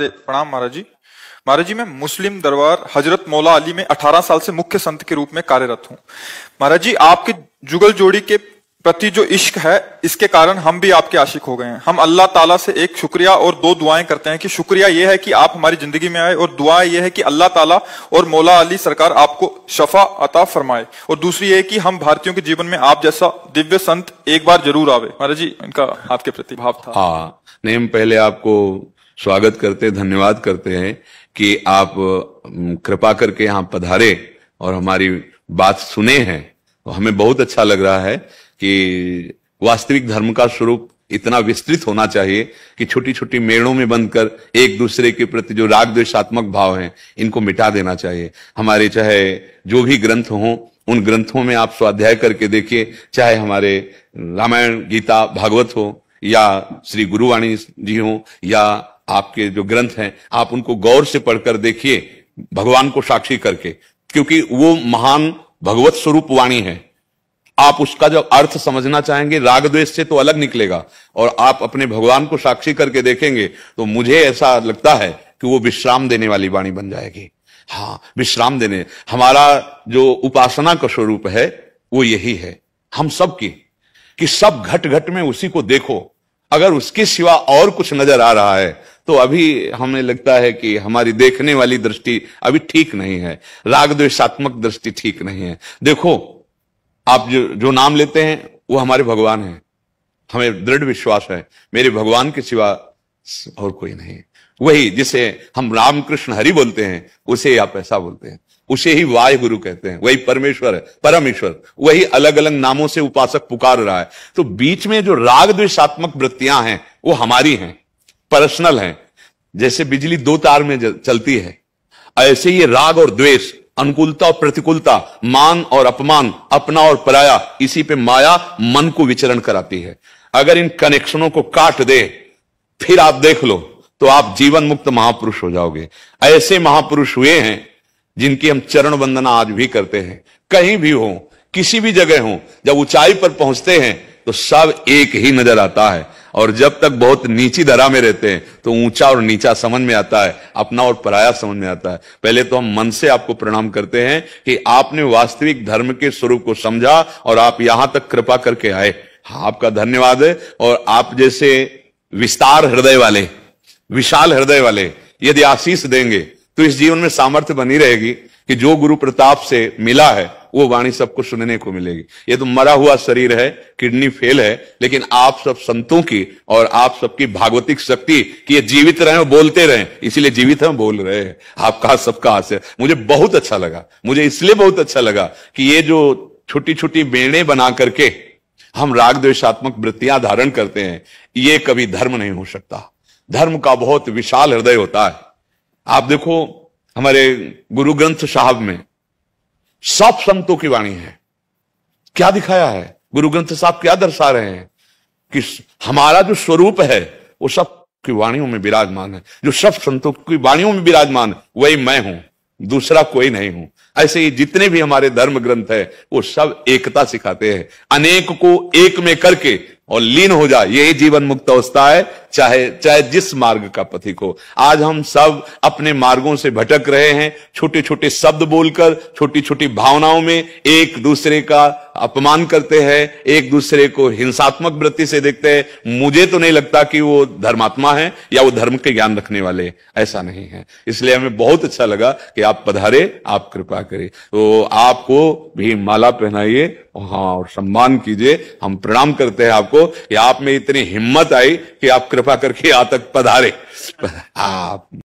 प्रणाम महाराज जी महाराज जी मैं मुस्लिम दरबार हजरत मौला अली में 18 साल से मुख्य संत के रूप में कार्यरत हूँ महाराज जी आपकी जुगल जोड़ी के प्रति जो इश्क है इसके कारण हम भी आपके आशिक हो गए हैं हम अल्लाह ताला से एक शुक्रिया और दो दुआएं करते हैं कि शुक्रिया यह है कि आप हमारी जिंदगी में आए और दुआ यह है कि अल्लाह ताला और मौला अली सरकार आपको शफा अता फरमाए और दूसरी यह कि हम भारतीयों के जीवन में आप जैसा दिव्य संत एक बार जरूर आवे महाराज जी इनका आपके प्रतिभाव था हाँ नहीं पहले आपको स्वागत करते धन्यवाद करते हैं कि आप कृपा करके यहाँ पधारे और हमारी बात सुने हैं तो हमें बहुत अच्छा लग रहा है कि वास्तविक धर्म का स्वरूप इतना विस्तृत होना चाहिए कि छोटी छोटी मेड़ों में बंद कर एक दूसरे के प्रति जो राग द्वेषात्मक भाव हैं इनको मिटा देना चाहिए हमारे चाहे जो भी ग्रंथ हो उन ग्रंथों में आप स्वाध्याय करके देखिए चाहे हमारे रामायण गीता भागवत हो या श्री गुरुवाणी जी हो या आपके जो ग्रंथ हैं आप उनको गौर से पढ़कर देखिए भगवान को साक्षी करके क्योंकि वो महान भगवत स्वरूप वाणी है आप उसका जब अर्थ समझना चाहेंगे राग द्वेष से तो अलग निकलेगा और आप अपने भगवान को साक्षी करके देखेंगे तो मुझे ऐसा लगता है कि वो विश्राम देने वाली वाणी बन जाएगी हाँ विश्राम देने हमारा जो उपासना का स्वरूप है वो यही है हम सबकी कि सब घट घट में उसी को देखो अगर उसके सिवा और कुछ नजर आ रहा है तो अभी हमें लगता है कि हमारी देखने वाली दृष्टि अभी ठीक नहीं है राग द्वेषात्मक दृष्टि ठीक नहीं है देखो आप जो जो नाम लेते हैं वो हमारे भगवान हैं हमें दृढ़ विश्वास है मेरे भगवान के सिवा और कोई नहीं वही जिसे हम रामकृष्ण हरि बोलते हैं उसे आप ऐसा बोलते हैं उसे ही वाय गुरु कहते हैं वही परमेश्वर है परमेश्वर वही अलग अलग नामों से उपासक पुकार रहा है तो बीच में जो राग द्वेषात्मक वृत्तियां हैं वो हमारी हैं पर्सनल हैं जैसे बिजली दो तार में चलती है ऐसे ये राग और द्वेष अनुकूलता और प्रतिकूलता मान और अपमान अपना और पराया इसी पे माया मन को विचरण कराती है अगर इन कनेक्शनों को काट दे फिर आप देख लो तो आप जीवन मुक्त महापुरुष हो जाओगे ऐसे महापुरुष हुए हैं जिनकी हम चरण वंदना आज भी करते हैं कहीं भी हो किसी भी जगह हो जब ऊंचाई पर पहुंचते हैं तो सब एक ही नजर आता है और जब तक बहुत नीची दरा में रहते हैं तो ऊंचा और नीचा समझ में आता है अपना और पराया समझ में आता है पहले तो हम मन से आपको प्रणाम करते हैं कि आपने वास्तविक धर्म के स्वरूप को समझा और आप यहां तक कृपा करके आए हाँ, आपका धन्यवाद है और आप जैसे विस्तार हृदय वाले विशाल हृदय वाले यदि आशीष देंगे तो इस जीवन में सामर्थ्य बनी रहेगी कि जो गुरु प्रताप से मिला है वो वाणी सबको सुनने को मिलेगी ये तो मरा हुआ शरीर है किडनी फेल है लेकिन आप सब संतों की और आप सबकी भागवतिक शक्ति कि ये जीवित रहे बोलते रहे इसीलिए जीवित हम बोल रहे हैं आपका सबका आशय मुझे बहुत अच्छा लगा मुझे इसलिए बहुत अच्छा लगा कि ये जो छोटी छोटी बेड़े बना करके हम राग द्वेषात्मक वृत्तियां धारण करते हैं ये कभी धर्म नहीं हो सकता धर्म का बहुत विशाल हृदय होता है आप देखो हमारे गुरु ग्रंथ साहब में सब संतों की वाणी है क्या दिखाया है गुरु ग्रंथ साहब क्या दर्शा रहे हैं कि हमारा जो स्वरूप है वो सब की वाणियों में विराजमान है जो सब संतों की वाणियों में विराजमान वही मैं हूं दूसरा कोई नहीं हूं ऐसे ही जितने भी हमारे धर्म ग्रंथ है वो सब एकता सिखाते हैं अनेक को एक में करके और लीन हो जाए यही जीवन मुक्त अवस्था है चाहे चाहे जिस मार्ग का पथिक हो आज हम सब अपने मार्गों से भटक रहे हैं छोटे छोटे शब्द बोलकर छोटी छोटी भावनाओं में एक दूसरे का अपमान करते हैं एक दूसरे को हिंसात्मक वृत्ति से देखते हैं मुझे तो नहीं लगता कि वो धर्मात्मा है या वो धर्म के ज्ञान रखने वाले ऐसा नहीं है इसलिए हमें बहुत अच्छा लगा कि आप पधारे आप कृपा करें तो आपको भी माला पहनाइए हाँ, और सम्मान कीजिए हम प्रणाम करते हैं आपको कि आप में इतनी हिम्मत आई कि आप कृपा करके यहाँ तक पधारे आप हाँ,